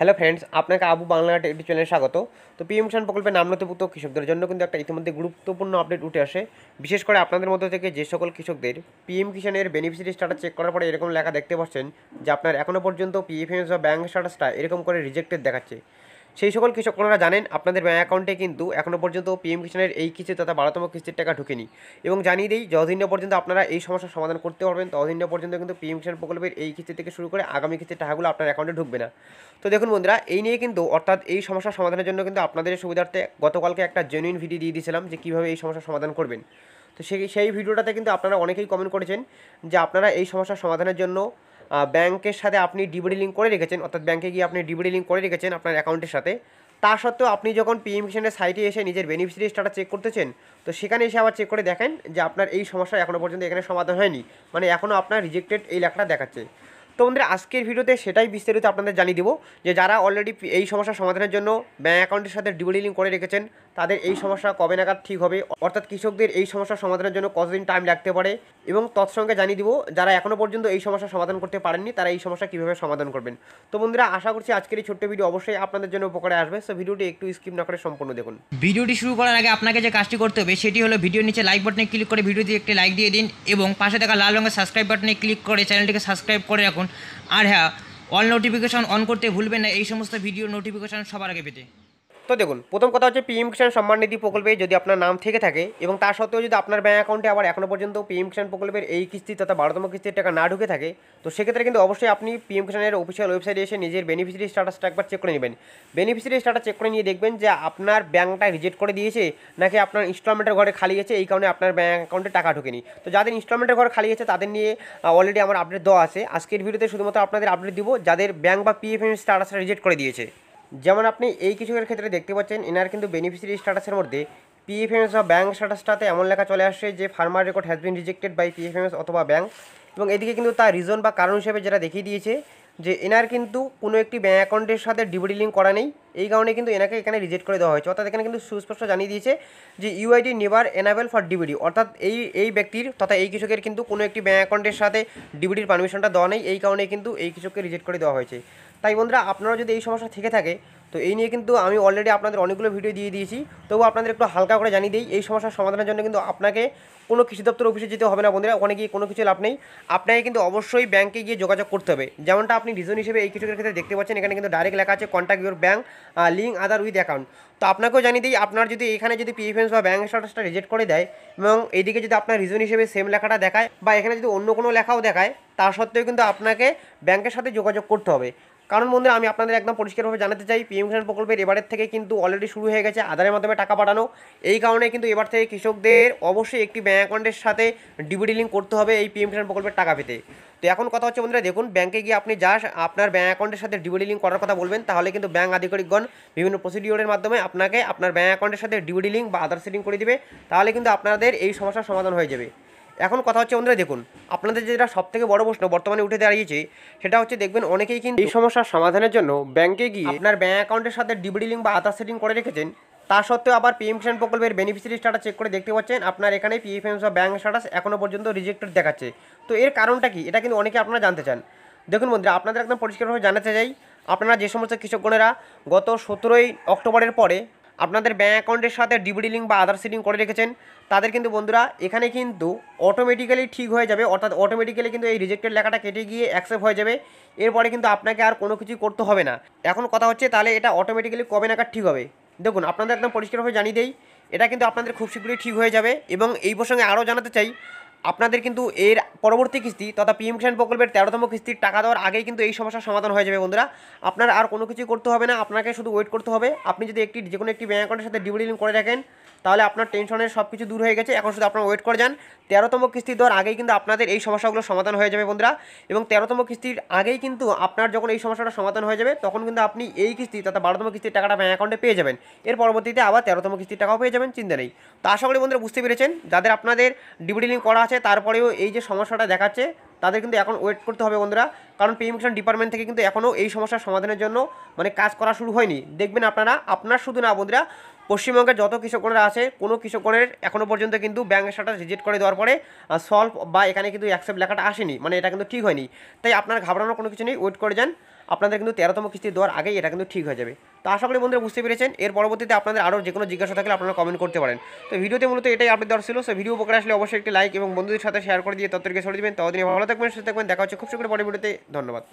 hello friends আপনাকে Abu বাংলাঘাট YouTube চ্যানেলে স্বাগত তো পিএম কিষাণ প্রকল্পে নথিভুক্ত কৃষকদের জন্য কিন্তু একটা ইতিমধ্যে গুরুত্বপূর্ণ আপডেট উঠে আসে বিশেষ করে আপনাদের মধ্যে থেকে যে সকল কৃষকদের পিএম কিষাণের বেনিফিসিয়ারি স্টাটাস চেক করার পরে এরকম লেখা দেখতে পাচ্ছেন যে আপনার এখনও পর্যন্ত পিএফএমএস বা ব্যাঙ্ক স্ট্যাটাসটা এরকম করে রিজেক্টেড দেখাচ্ছে সেই সকল কৃষক ওনারা জানেন আপনাদের ব্যাঙ্ক অ্যাকাউন্টে কিন্তু এখনও পর্যন্ত পিএম কিষানের এই কিস্তি তথা বারোতম কিস্তির টাকা ঢুকেনি এবং জানিয়ে দিই যতদিন পর্যন্ত আপনারা এই সমস্যার সমাধান করতে পারবেন ততদিন পর্যন্ত কিন্তু পিএম কিষান প্রকল্পের এই কিস্তি থেকে শুরু করে আগামী কিস্তির টাকাগুলো আপনার অ্যাকাউন্টে ঢুকবে না তো দেখুন বন্ধুরা এই নিয়ে কিন্তু অর্থাৎ এই সমস্যার সমাধানের জন্য কিন্তু আপনাদের সুবিধার্থে গতকালকে একটা জেনুইন ভিডিও দিয়ে দিয়েছিলাম যে কীভাবে এই সমস্যার সমাধান করবেন তো সেই সেই ভিডিওটাতে কিন্তু আপনারা অনেকেই কমেন্ট করেছেন যে আপনারা এই সমস্যার সমাধানের জন্য ব্যাংকের সাথে আপনি ডিবিডি লিঙ্ক করে রেখেছেন অর্থাৎ ব্যাংকে গিয়ে আপনি ডিবিডি লিঙ্ক করে রেখেছেন আপনার অ্যাকাউন্টের সাথে তা সত্ত্বেও আপনি যখন পিএম কিষানের সাইটে এসে নিজের বেনিফিসিয়ারি স্টাটাস চেক করতেছেন তো সেখানে এসে আবার চেক করে দেখেন যে আপনার এই সমস্যা এখনও পর্যন্ত এখানে সমাধান হয়নি মানে এখনও আপনার রিজেক্টেড এই লেখাটা দেখাচ্ছে তো বন্ধুরা আজকের ভিডিওতে সেটাই বিস্তারিত আপনাদের জানিয়ে দেবো যে যারা অলরেডি এই সমস্যা সমাধানের জন্য ব্যাঙ্ক অ্যাকাউন্টের সাথে ডিবোডিলিং করে রেখেছেন তাদের এই সমস্যা কবে নাগাদ ঠিক হবে অর্থাৎ কৃষকদের এই সমস্যা সমাধানের জন্য কতদিন টাইম লাগতে পারে এবং তৎসঙ্গে জানিয়ে দিব যারা এখনও পর্যন্ত এই সমস্যা সমাধান করতে পারেননি তারা এই সমস্যা কীভাবে সমাধান করবেন তো বন্ধুরা আশা করছি আজকের এই ছোট্ট ভিডিও অবশ্যই আপনাদের জন্য উপকারে আসবে সো ভিডিওটি একটু স্কিপ না করে সম্পূর্ণ দেখুন ভিডিওটি শুরু করার আগে আপনাকে যে কাজটি করতে হবে সেটি হলো ভিডিওর নিচে লাইক বাটনে ক্লিক করে ভিডিওটি একটি লাইক দিয়ে দিন এবং পাশে থাকা লাল রঙের সাবস্ক্রাইব বাটনে ক্লিক করে চ্যানেলটিকে সাবস্ক্রাইব করে রাখুন আর হ্যাঁ অল নোটিফিকেশান অন করতে ভুলবেন না এই সমস্ত ভিডিও নোটিফিকেশান সবার আগে পেতে তো দেখুন প্রথম কথা হচ্ছে পিএম কিষাণ সম্মান নিধি প্রকল্পে যদি আপনার নাম থেকে থাকে এবং তার সত্ত্বেও যদি আপনার ব্যাঙ্ক অ্যাকাউন্টে আবার এখনও পর্যন্ত পিএম কিষাণ প্রকল্পের এই কিস্তি তথা বারোতম কিস্তির টাকা না ঢুকে থাকে তো সেক্ষেত্রে কিন্তু অবশ্যই আপনি পিএম কিষাণের অফিসিয়াল ওয়েবসাইটে এসে নিজের বেনিফিসিয়ারি স্টাটাসটা একবার চেক করে নেবেন বেনিফিসিয়ারি স্টাটাস চেক করে নিয়ে দেখবেন যে আপনার ব্যাঙ্কটা রিজেক্ট করে দিয়েছে নাকি আপনার ইনস্টলমেন্টের ঘরে খালি গেছে এই কারণে আপনার ব্যাঙ্ক অ্যাকাউন্টে টাকা ঢোকেনি তো যাদের ইনস্টলমেন্টের ঘর খালি গেছে তাদের নিয়ে অলরেডি আমার আপডেট দেওয়া আছে আজকের ভিডিওতে শুধুমাত্র আপনাদের আপডেট দিব যাদের ব্যাঙ্ক বা পিএফএম স্টাটাসটা রিজেক্ট করে দিয়েছে যেমন আপনি এই কিছুর ক্ষেত্রে দেখতে পাচ্ছেন এনার কিন্তু বেনিফিশিয়ারি স্ট্যাটাসের মধ্যে পিএফএমএস বা ব্যাঙ্ক স্ট্যাটাসটাতে এমন লেখা চলে আসছে যে farmer record has been rejected by PFMS অথবা ব্যাঙ্ক এবং এদিকে কিন্তু তার রিজন বা কারণ হিসেবে যেটা দেখিয়ে দিয়েছে যে এনার কিন্তু কোনো একটি ব্যাঙ্ক অ্যাকাউন্টের সাথে ডিবিডি লিঙ্ক করা নেই এই কারণে কিন্তু এনাকে এখানে রিজেক্ট করে দেওয়া হয়েছে অর্থাৎ এখানে কিন্তু সুস্পষ্ট জানিয়ে দিয়েছে যে UID never enable for DBT অর্থাৎ এই এই ব্যক্তির তথা এই কৃষকের কিন্তু কোনো একটি ব্যাঙ্ক অ্যাকাউন্টের সাথে ডিবিডির পারমিশনটা দেওয়া নেই এই কারণে কিন্তু এই কৃষককে রিজেক্ট করে দেওয়া হয়েছে তাই বন্ধুরা আপনারা যদি এই সমস্যা থেকে থাকে তো এই নিয়ে কিন্তু আমি অলরেডি আপনাদের অনেকগুলো ভিডিও দিয়ে দিয়েছি তবু আপনাদের একটু হালকা করে জানিয়ে দিই এই সমস্যার সমাধানের জন্য কিন্তু আপনাকে কোনো কৃষি দপ্তর অফিসে যেতে হবে না বন্ধুরা ওখানে গিয়ে কোনো কিছু লাভ নেই আপনাকে কিন্তু অবশ্যই ব্যাংকে গিয়ে যোগাযোগ করতে হবে যেমনটা আপনি রিজন হিসেবে এই কিছুর ক্ষেত্রে দেখতে পাচ্ছেন এখানে কিন্তু ডাইরেক্ট লেখা আছে contact your bank link Aadhaar with account তো আপনাকেও জানিয়ে দিই আপনার যদি এখানে যদি পিএফএমস বা ব্যাঙ্ক স্ট্যাটাসটা রিজেক্ট করে দেয় এবং এদিকে যদি আপনার রিজন হিসেবে সেম লেখাটা দেখায় বা এখানে যদি অন্য কোনো লেখাও দেখায় তা সত্ত্বেও কিন্তু আপনাকে ব্যাংকের সাথে যোগাযোগ করতে হবে কারণ বন্ধুরা আমি আপনাদের একদম পরিষ্কারভাবে জানাতে চাই পিএম কিষাণ প্রকল্পের এবারের থেকে কিন্তু অলরেডি শুরু হয়ে গেছে আধারের মাধ্যমে টাকা পাঠানো এই কারণে কিন্তু এবার থেকে কৃষকদের অবশ্যই একটি ব্যাঙ্ক অ্যাকাউন্টের সাথে ডিবিডি লিঙ্ক করতে হবে এই পিএম কিষাণ প্রকল্পের টাকা পেতে তো এখন কথা হচ্ছে বন্ধুরা দেখুন ব্যাঙ্কে গিয়ে আপনি যা আপনার ব্যাঙ্ক অ্যাকাউন্টের সাথে ডিবিডি লিঙ্ক করার কথা বলবেন তাহলে কিন্তু ব্যাঙ্ক আধিকারিকগণ বিভিন্ন প্রসিডিওরের মাধ্যমে আপনাকে আপনার ব্যাঙ্ক অ্যাকাউন্টের সাথে ডিবিডি লিঙ্ক বা আধার সেটিং করে দিবে তাহলে কিন্তু আপনাদের এই সমস্যার সমাধান হয়ে যাবে এখন কথা হচ্ছে বন্ধুরা দেখুন আপনাদের যেটা সব থেকে বড় প্রশ্ন বর্তমানে উঠে দাঁড়িয়েছে সেটা হচ্ছে দেখবেন অনেকেই কিন্তু এই সমস্যার সমাধানের জন্য ব্যাংকে গিয়ে আপনার ব্যাঙ্ক অ্যাকাউন্টের সাথে ডিবিডি লিঙ্ক বা আধার সেটিং করে রেখেছেন তা সত্ত্বেও আবার পিএম কিষাণ প্রকল্পের বেনিফিসিয়ারি স্টাটাস চেক করে দেখতে পাচ্ছেন আপনার এখানে পিএফএম বা ব্যাঙ্ক স্টাটাস এখনও পর্যন্ত রিজেক্টেড দেখাচ্ছে তো এর কারণটা কি এটা কিন্তু অনেকে আপনারা জানতে চান দেখুন বন্ধুরা আপনাদের একদম পরিষ্কারভাবে জানাতে চাই আপনারা যে সমস্ত কৃষকগণেরা গত সতেরোই অক্টোবরের পরে আপনাদের ব্যাঙ্ক অ্যাকাউন্টের সাথে ডিবিডি লিঙ্ক বা আদার্স লিঙ্ক করে রেখেছেন তাদের কিন্তু বন্ধুরা এখানে কিন্তু অটোমেটিক্যালি ঠিক হয়ে যাবে অর্থাৎ অটোমেটিক্যালি কিন্তু এই রিজেক্টেড লেখাটা কেটে গিয়ে অ্যাকসেপ্ট হয়ে যাবে এরপরে কিন্তু আপনাকে আর কোনো কিছু করতে হবে না এখন কথা হচ্ছে তাহলে এটা অটোমেটিক্যালি কবে নাকার ঠিক হবে দেখুন আপনাদের একদম পরিষ্কারভাবে জানিয়ে দেই এটা কিন্তু আপনাদের খুব শীঘ্রই ঠিক হয়ে যাবে এবং এই প্রসঙ্গে আরও জানাতে চাই আপনাদের কিন্তু এর পরবর্তী কিস্তি তথা পিএম কিষাণ প্রকল্পের তেরোতম কিস্তির টাকা দেওয়ার আগেই কিন্তু এই সমস্যার সমাধান হয়ে যাবে বন্ধুরা আপনার আর কোনো কিছু করতে হবে না আপনাকে শুধু ওয়েট করতে হবে আপনি যদি একটি যে কোনো একটি ব্যাঙ্ক অ্যাকাউন্টের সাথে ডিবিডি লিঙ্ক করে রাখেন তাহলে আপনার টেনশনের সব কিছু দূর হয়ে গেছে এখন শুধু আপনার ওয়েট করে যান তেরোতম কিস্তি দেওয়ার আগেই কিন্তু আপনাদের এই সমস্যাগুলো সমাধান হয়ে যাবে বন্ধুরা এবং তেরোতম কিস্তির আগেই কিন্তু আপনার যখন এই সমস্যাটা সমাধান হয়ে যাবে তখন কিন্তু আপনি এই কিস্তি তথা বারোতম কিস্তির টাকাটা ব্যাঙ্ক অ্যাকাউন্টে পেয়ে যাবেন এর পরবর্তীতে আবার তেরোতম কিস্তির টাকাও পেয়ে যাবেন চিন্তা নেই তো আশা করি বন্ধুরা বুঝতে পেরেছেন যাদের আপনাদের ডিবিডিলিং লিঙ্ক করা আছে তারপরেও এই যে সমস্যাটা দেখাচ্ছে তাদের কিন্তু এখন ওয়েট করতে হবে বন্ধুরা কারণ প্রিমিশন ডিপার্টমেন্ট থেকে কিন্তু এখনও এই সমস্যার সমাধানের জন্য মানে কাজ করা শুরু হয়নি দেখবেন আপনারা আপনার শুধু না বন্ধুরা পশ্চিমবঙ্গের যত কৃষকরা আছে কোনো কৃষকরের এখনও পর্যন্ত কিন্তু ব্যাঙ্ক স্টাটাস রিজেক্ট করে দেওয়ার পরে সলভ বা এখানে কিন্তু অ্যাকসেপ্ট লেখাটা আসেনি মানে এটা কিন্তু ঠিক হয়নি তাই আপনার ঘাবড়ানোর কোনো কিছু নেই ওয়েট করে যান আপনাদের কিন্তু তেরোতম কিস্তি দেওয়ার আগেই এটা কিন্তু ঠিক হয়ে যাবে তো আশা করি বন্ধুরা বুঝতে পেরেছেন এর পরবর্তীতে আপনাদের আরও যে কোনো জিজ্ঞাসা থাকলে আপনারা কমেন্ট করতে পারেন তো ভিডিওতে মূলত এটাই আপনি দেওয়া ছিল সো ভিডিও উপকার আসলে অবশ্যই একটি লাইক এবং বন্ধুদের সাথে শেয়ার করে দিয়ে তত্ত্বকে সরে দেবেন ততদিনে ভালো থাকবেন সুস্থ থাকবেন দেখা হচ্ছে খুব সুন্দর পরে ভিডিওতে ধন্যবাদ